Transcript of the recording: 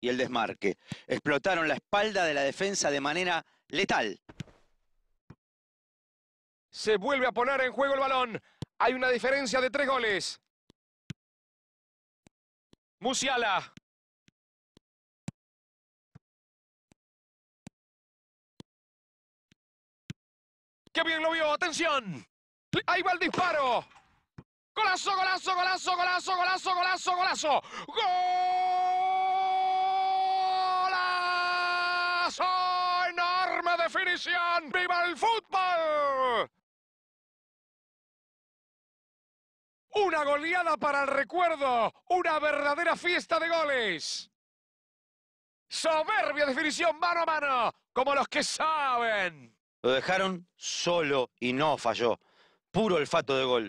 y el desmarque. Explotaron la espalda de la defensa de manera letal. Se vuelve a poner en juego el balón. Hay una diferencia de tres goles. Musiala. ¡Qué bien lo vio! ¡Atención! ¡Ahí va el disparo! ¡Golazo, golazo, golazo, golazo, golazo, golazo, golazo! ¡Gol! ¡Enorme definición! ¡Viva el fútbol! Una goleada para el recuerdo, una verdadera fiesta de goles. Soberbia definición mano a mano, como los que saben. Lo dejaron solo y no falló. Puro olfato de gol.